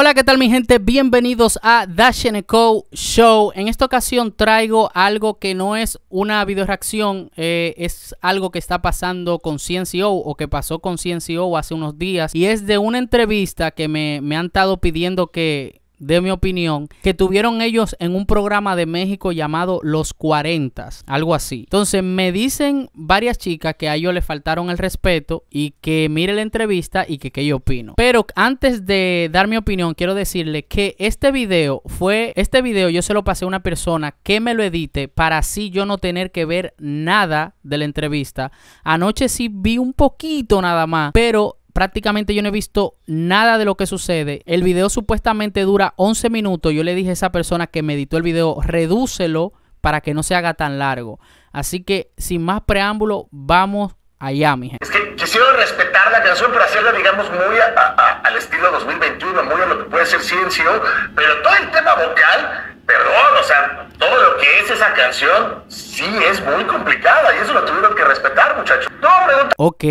Hola, ¿qué tal mi gente? Bienvenidos a Dash Co Show. En esta ocasión traigo algo que no es una videoreacción, eh, es algo que está pasando con CNCO o que pasó con CNCO hace unos días y es de una entrevista que me, me han estado pidiendo que, de mi opinión, que tuvieron ellos en un programa de México llamado Los 40, algo así. Entonces me dicen varias chicas que a ellos le faltaron el respeto y que mire la entrevista y que qué yo opino. Pero antes de dar mi opinión, quiero decirle que este video fue, este video yo se lo pasé a una persona que me lo edite para así yo no tener que ver nada de la entrevista. Anoche sí vi un poquito nada más, pero prácticamente yo no he visto nada de lo que sucede. El video supuestamente dura 11 minutos. Yo le dije a esa persona que me editó el video, redúcelo para que no se haga tan largo. Así que sin más preámbulo, vamos allá, mi gente. Es que quisiera respetar la canción, pero hacerla, digamos, muy al estilo 2021, muy a lo que puede ser ciencia pero todo el tema vocal, perdón, o sea, todo lo que es esa canción, sí es muy complicada y eso lo tuvieron que respetar, muchachos. No, pregunta. Ok,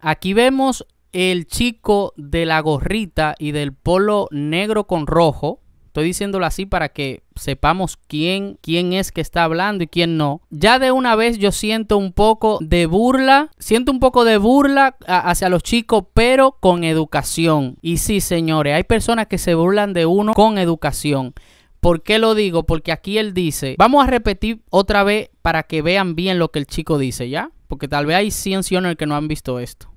aquí vemos el chico de la gorrita y del polo negro con rojo, estoy diciéndolo así para que sepamos quién, quién es que está hablando y quién no. Ya de una vez yo siento un poco de burla, siento un poco de burla hacia los chicos, pero con educación. Y sí, señores, hay personas que se burlan de uno con educación. ¿Por qué lo digo? Porque aquí él dice, vamos a repetir otra vez para que vean bien lo que el chico dice, ¿ya? Porque tal vez hay 100 en el que no han visto esto.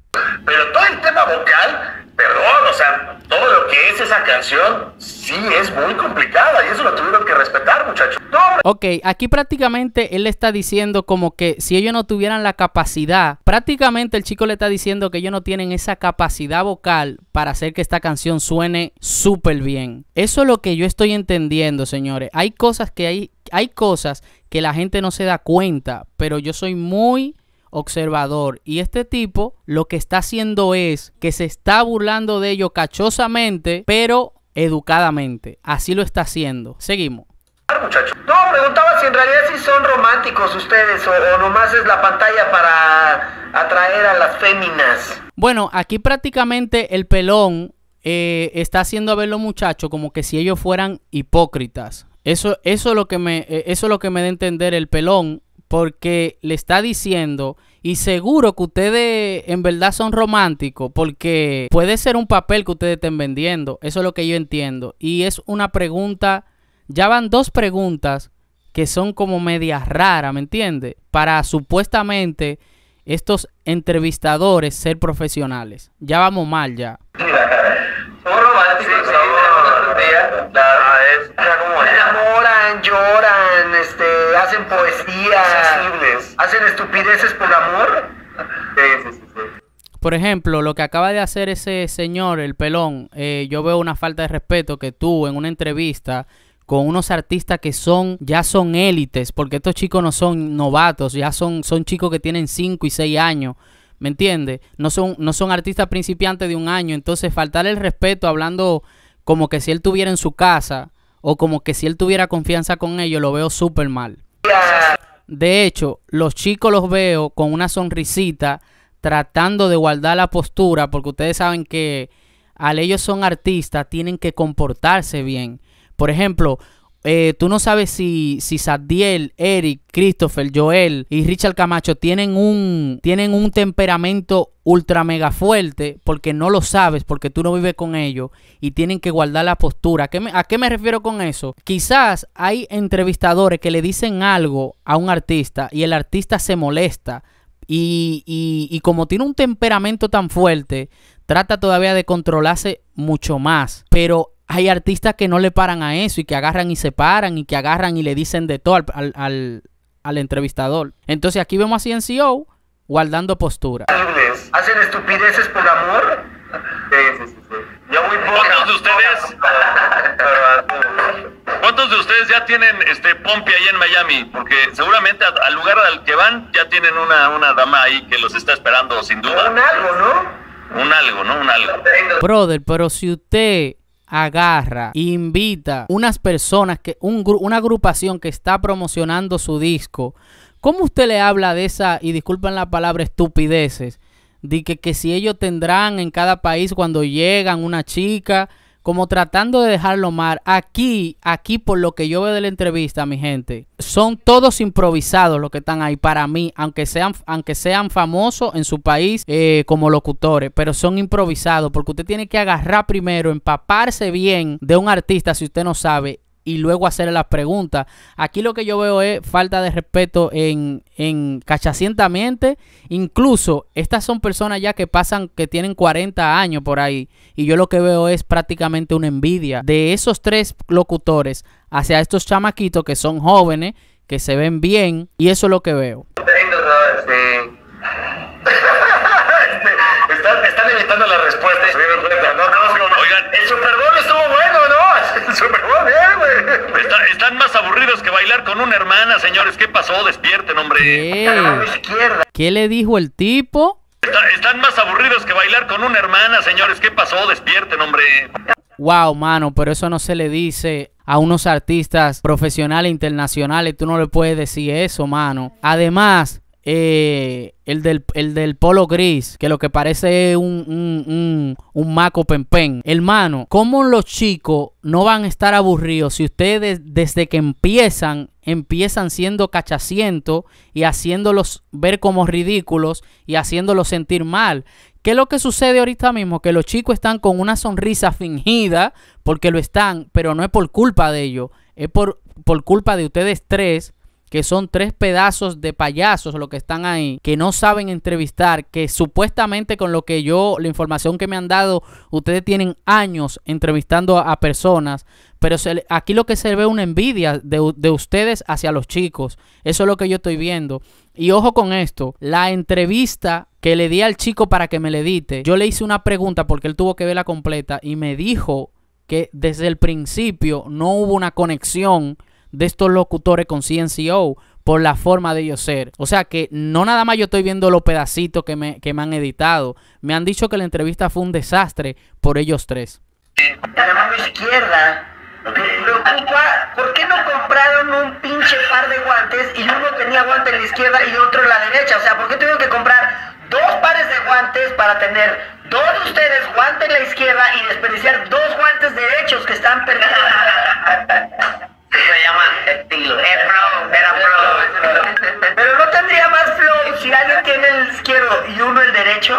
Pero todo el tema vocal, perdón, o sea, todo lo que es esa canción, sí es muy complicada y eso lo tuvieron que respetar, muchachos. ok, aquí prácticamente él le está diciendo como que si ellos no tuvieran la capacidad, prácticamente el chico le está diciendo que ellos no tienen esa capacidad vocal para hacer que esta canción suene súper bien. Eso es lo que yo estoy entendiendo, señores. Hay cosas que hay, hay cosas que la gente no se da cuenta, pero yo soy muy observador. Y este tipo lo que está haciendo es que se está burlando de ello cachosamente, pero educadamente. Así lo está haciendo. Seguimos. No, preguntaba si en realidad sí son románticos ustedes o, nomás es la pantalla para atraer a las féminas. Bueno, aquí prácticamente el pelón eh, está haciendo a ver los muchachos como que si ellos fueran hipócritas. Eso, eso, es lo que me, eh, eso es lo que me da a entender el pelón porque le está diciendo y seguro que ustedes en verdad son románticos porque puede ser un papel que ustedes estén vendiendo. Eso es lo que yo entiendo. Y es una pregunta, ya van dos preguntas que son como medias raras, ¿me entiende Para supuestamente estos entrevistadores ser profesionales. Ya vamos mal ya. lloran hacen, este, hacen poesía, hacen estupideces por amor. Por ejemplo, lo que acaba de hacer ese señor, el pelón, eh, yo veo una falta de respeto que tuvo en una entrevista con unos artistas que son, ya son élites, porque estos chicos no son novatos, ya son, son chicos que tienen 5 y 6 años. ¿Me entiendes? No son, no son artistas principiantes de un año. Entonces, faltar el respeto hablando como que si él tuviera en su casa o como que si él tuviera confianza con ellos, lo veo súper mal. De hecho, los chicos los veo con una sonrisita, tratando de guardar la postura, porque ustedes saben que al ellos son artistas, tienen que comportarse bien. Por ejemplo, eh, tú no sabes si, Sadiel, Eric, Christopher, Joel y Richard Camacho tienen un, tienen un temperamento ultra mega fuerte porque no lo sabes, porque tú no vives con ellos y tienen que guardar la postura. ¿A qué, me, refiero con eso? Quizás hay entrevistadores que le dicen algo a un artista y el artista se molesta. y, y, como tiene un temperamento tan fuerte, trata todavía de controlarse mucho más. Pero hay artistas que no le paran a eso y que agarran y se paran y que agarran y le dicen de todo al, al, al, entrevistador. Entonces aquí vemos a CNCO guardando postura. ¿Hacen estupideces por amor? Sí, sí, sí. Ya muy ¿Cuántos de ustedes? ¿Cuántos de ustedes ya tienen este Pompi ahí en Miami? Porque seguramente al lugar al que van ya tienen una, una dama ahí que los está esperando sin duda. Un algo, ¿no? Un algo, ¿no? Un algo. Brother, pero si usted agarra, invita unas personas, que un, una agrupación que está promocionando su disco, ¿cómo usted le habla de esa, y disculpen la palabra, estupideces? De que si ellos tendrán en cada país cuando llegan una chica como tratando de dejarlo mal. Aquí, aquí por lo que yo veo de la entrevista, mi gente, son todos improvisados los que están ahí para mí, aunque sean, aunque sean famosos en su país eh, como locutores, pero son improvisados porque usted tiene que agarrar primero, empaparse bien de un artista si usted no sabe y luego hacerle las preguntas. Aquí lo que yo veo es falta de respeto en, en cachacientamente. Incluso estas son personas ya que pasan, que tienen 40 años por ahí. Y yo lo que veo es prácticamente una envidia de esos tres locutores hacia estos chamaquitos que son jóvenes, que se ven bien. Y eso es lo que veo. Están, Oigan, con una hermana, señores. ¿Qué pasó? Despierten, hombre. ¿Qué, le dijo el tipo? están más aburridos que bailar con una hermana, señores. ¿Qué pasó? Despierten, hombre. Wow, mano, pero eso no se le dice a unos artistas profesionales internacionales. Tú no le puedes decir eso, mano. Además, eh, el, del, el del polo gris, que lo que parece es un, un, un, un maco pempen. Hermano, ¿cómo los chicos no van a estar aburridos si ustedes desde que empiezan empiezan siendo cachacientos y haciéndolos ver como ridículos y haciéndolos sentir mal. ¿Qué es lo que sucede ahorita mismo? Que los chicos están con una sonrisa fingida porque lo están, pero no es por culpa de ellos, es por, por culpa de ustedes tres que son tres pedazos de payasos los que están ahí, que no saben entrevistar, que supuestamente con lo que yo, la información que me han dado, ustedes tienen años entrevistando a, personas, pero aquí lo que se ve una envidia de, ustedes hacia los chicos, eso es lo que yo estoy viendo. Y ojo con esto, la entrevista que le di al chico para que me le edite, yo le hice una pregunta porque él tuvo que verla completa y me dijo que desde el principio no hubo una conexión de estos locutores con CNCO por la forma de ellos ser. O sea que no nada más yo estoy viendo los pedacitos que me, que me han editado. Me han dicho que la entrevista fue un desastre por ellos tres. Eh, la mano izquierda, me preocupa, ¿por qué no compraron un pinche par de guantes y uno tenía guante en la izquierda y otro en la derecha? O sea, ¿por qué tuvieron que comprar dos pares de guantes para tener dos de ustedes guante en la izquierda y desperdiciar dos guantes derechos que están perdidos? Se llama estilo. Es flow, era flow. Pero no tendría más flow si alguien tiene el izquierdo y uno el derecho.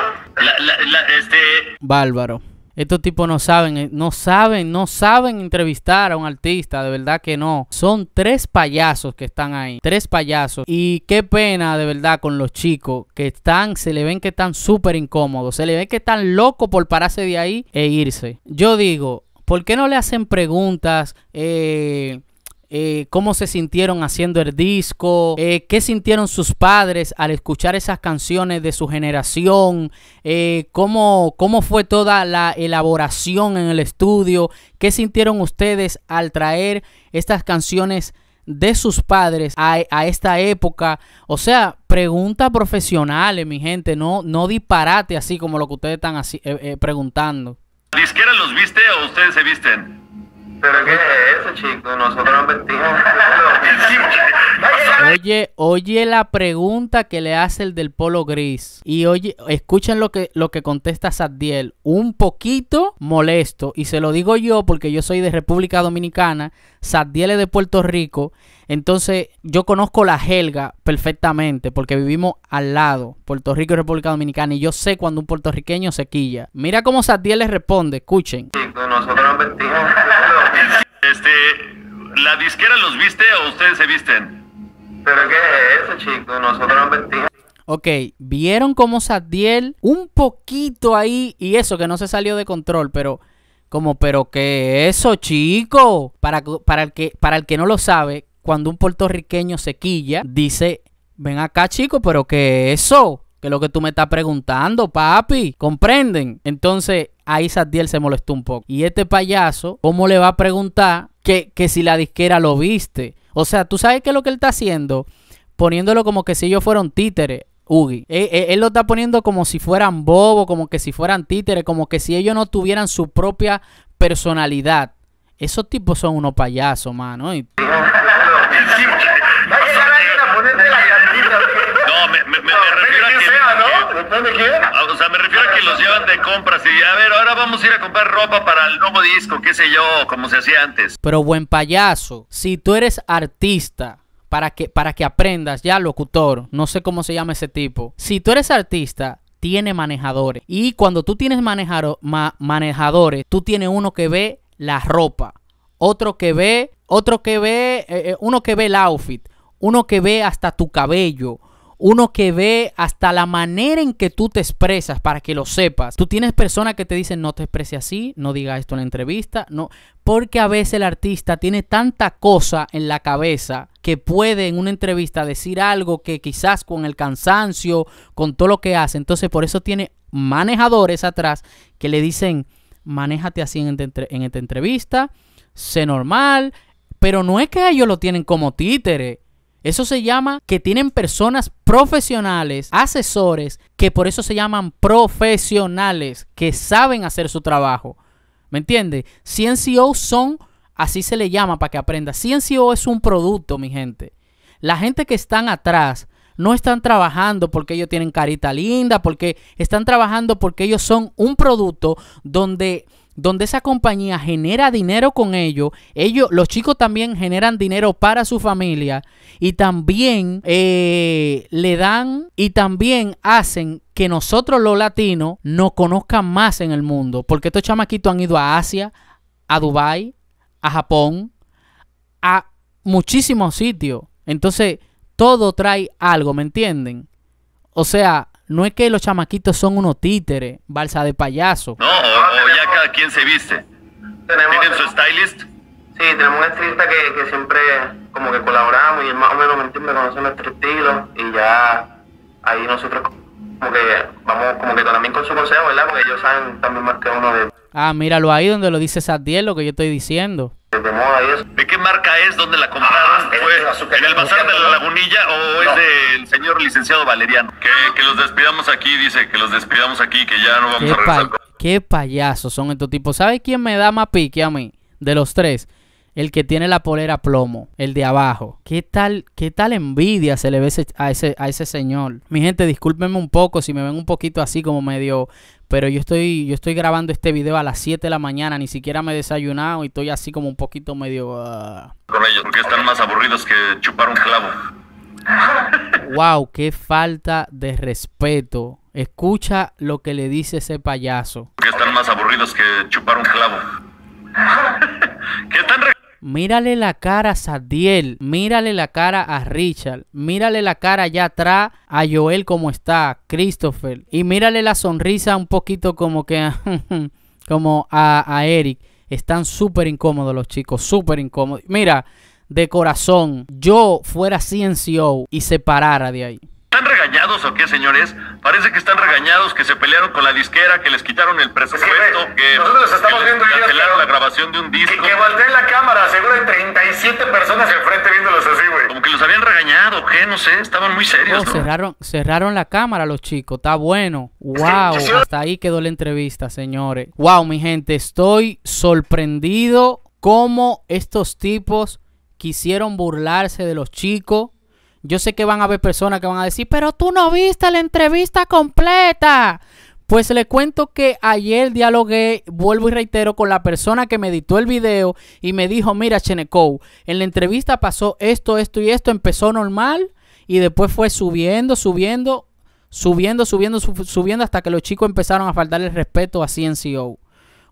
La, este, Bárbaro. Estos tipos no saben, eh, no saben, no saben entrevistar a un artista, de verdad que no. Son tres payasos que están ahí, tres payasos. Y qué pena, de verdad, con los chicos que están, se le ven que están súper incómodos, se le ven que están locos por pararse de ahí e irse. Yo digo, ¿por qué no le hacen preguntas? Eh, eh, cómo se sintieron haciendo el disco, eh, qué sintieron sus padres al escuchar esas canciones de su generación, eh, cómo, fue toda la elaboración en el estudio, qué sintieron ustedes al traer estas canciones de sus padres a, esta época. O sea, preguntas profesionales, mi gente, no, no disparate así como lo que ustedes están preguntando. ¿Disqueras los viste o ustedes se visten? ¿Pero qué es eso, chico? Nosotros nos vestimos. oye, oye la pregunta que le hace el del polo gris. Y oye, escuchen lo que, lo que contesta Sadiel. Un poquito molesto. Y se lo digo yo porque yo soy de República Dominicana. Sadiel es de Puerto Rico. Entonces, yo conozco la Helga perfectamente porque vivimos al lado, Puerto Rico y República Dominicana, y yo sé cuando un puertorriqueño se quilla. Mira cómo Sadiel le responde, escuchen. nosotros nos vestimos. Este, ¿la disquera los viste o ustedes se visten? ¿Pero qué es eso, chico? Nosotros nos vestimos. Ok, vieron como Sadiel un poquito ahí, y eso que no se salió de control, pero como, pero qué eso, chico. Para, para, el que, para el que no lo sabe, cuando un puertorriqueño se quilla, dice, ven acá, chico, pero qué eso que es lo que tú me estás preguntando, papi. ¿Comprenden? Entonces ahí Sadiel se molestó un poco. Y este payaso, ¿cómo le va a preguntar que, si la disquera lo viste? O sea, ¿tú sabes qué es lo que él está haciendo? Poniéndolo como que si ellos fueron títeres. Ugi. Él, lo está poniendo como si fueran bobo, como que si fueran títeres, como que si ellos no tuvieran su propia personalidad. Esos tipos son unos payasos, mano. Y... me, refiero a que, ¿no? Eh, ah, o sea, me refiero a que los llevan de compras y a ver, ahora vamos a ir a comprar ropa para el nuevo disco, qué sé yo, como se hacía antes. Pero buen payaso, si tú eres artista, para que, para que aprendas, ya locutor, no sé cómo se llama ese tipo. Si tú eres artista, tiene manejadores. Y cuando tú tienes manejadores, tú tienes uno que ve la ropa, otro que ve, otro que ve, eh, eh, uno que ve el outfit, uno que ve hasta tu cabello, uno que ve hasta la manera en que tú te expresas para que lo sepas. Tú tienes personas que te dicen no te exprese así, no diga esto en la entrevista, no, porque a veces el artista tiene tanta cosa en la cabeza que puede en una entrevista decir algo que quizás con el cansancio, con todo lo que hace, entonces por eso tiene manejadores atrás que le dicen manéjate así en, en esta entrevista, sé normal, pero no es que ellos lo tienen como títere eso se llama que tienen personas profesionales, asesores, que por eso se llaman profesionales, que saben hacer su trabajo. ¿Me entiendes? CNCO son, así se le llama para que aprenda. CNCO es un producto, mi gente. La gente que están atrás no están trabajando porque ellos tienen carita linda, porque están trabajando porque ellos son un producto donde donde esa compañía genera dinero con ellos, ellos, los chicos también generan dinero para su familia y también eh, le dan y también hacen que nosotros los latinos nos conozcan más en el mundo, porque estos chamaquitos han ido a Asia, a Dubai, a Japón, a muchísimos sitios. Entonces, todo trae algo, ¿me entienden? O sea, no es que los chamaquitos son unos títeres, balsa de payaso. ¿A quien se viste. Tenemos, ¿Tienen su stylist? Sí, tenemos un estilista que, siempre como que colaboramos y más o menos, ¿me entiendes? Conoce nuestro estilo y ya ahí nosotros como que vamos como que también con su consejo, ¿verdad? Porque ellos saben también más que uno de... Ah, míralo ahí donde lo dice Sadiel, lo que yo estoy diciendo. De qué marca es? ¿Dónde la compraron? Ah, ¿Fue en el bazar de la Lagunilla o es del señor licenciado Valeriano? Que, los despidamos aquí, dice, que los despidamos aquí, que ya no vamos a regresar Qué payasos son estos tipos. ¿Sabes quién me da más pique a mí? De los tres. El que tiene la polera plomo, el de abajo. ¿Qué tal, qué tal envidia se le ve a ese, a ese señor? Mi gente, discúlpenme un poco si me ven un poquito así como medio pero yo estoy, yo estoy grabando este video a las 7 de la mañana, ni siquiera me he desayunado y estoy así como un poquito medio... Ah. Con ellos, porque están más aburridos que chupar un clavo. wow, qué falta de respeto Escucha lo que le dice ese payaso. están más aburridos que chupar un clavo. Mírale la cara a Sadiel, mírale la cara a Richard, mírale la cara allá atrás a Joel como está, Christopher, y mírale la sonrisa un poquito como que como a, a Eric. Están súper incómodos los chicos, súper incómodos. Mira, de corazón, yo fuera CNCO y se parara de ahí o qué, señores? Parece que están regañados, que se pelearon con la disquera, que les quitaron el presupuesto, que, nosotros estamos viendo cancelaron la grabación de un disco. Que, que la cámara, seguro hay 37 personas enfrente viéndolos así, güey. Como que los habían regañado, ¿qué? No sé, estaban muy serios, Cerraron, cerraron la cámara los chicos, está bueno. Wow, hasta ahí quedó la entrevista, señores. Wow, mi gente, estoy sorprendido cómo estos tipos quisieron burlarse de los chicos yo sé que van a haber personas que van a decir, pero tú no viste la entrevista completa. Pues le cuento que ayer dialogué, vuelvo y reitero, con la persona que me editó el video y me dijo, mira Cheneco, en la entrevista pasó esto, esto y esto, empezó normal y después fue subiendo, subiendo, subiendo, subiendo, subiendo hasta que los chicos empezaron a faltarle el respeto a CNCO.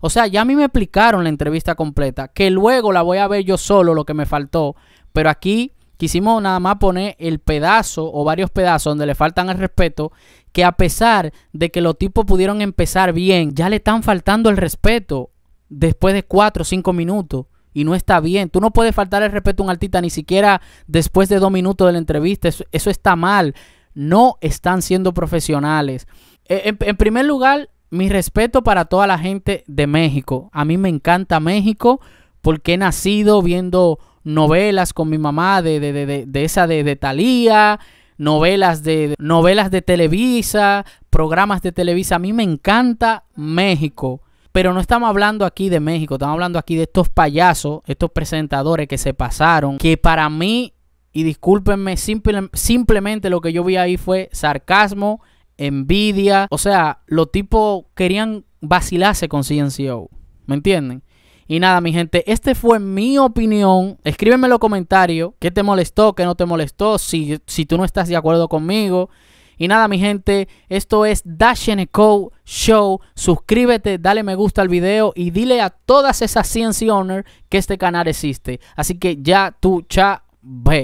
O sea, ya a mí me explicaron la entrevista completa, que luego la voy a ver yo solo lo que me faltó, pero aquí quisimos nada más poner el pedazo o varios pedazos donde le faltan el respeto, que a pesar de que los tipos pudieron empezar bien, ya le están faltando el respeto después de cuatro o 5 minutos. Y no está bien. Tú no puedes faltar el respeto a un artista ni siquiera después de dos minutos de la entrevista. Eso, está mal. No están siendo profesionales. E, en, en primer lugar, mi respeto para toda la gente de México. A mí me encanta México porque he nacido viendo novelas con mi mamá de, de, de, de esa de, de Thalía, novelas de, novelas de Televisa, programas de Televisa. A mí me encanta México. Pero no estamos hablando aquí de México, estamos hablando aquí de estos payasos, estos presentadores que se pasaron, que para mí, y discúlpenme, simplemente lo que yo vi ahí fue sarcasmo, envidia, o sea, los tipos querían vacilarse con CNCO, ¿me entienden? Y nada, mi gente, esta fue mi opinión. Escríbeme en los comentarios qué te molestó, qué no te molestó, si, si tú no estás de acuerdo conmigo. Y nada, mi gente, esto es Dash Show. Suscríbete, dale me gusta al video y dile a todas esas CNC owners que este canal existe. Así que ya tú, cha, ve.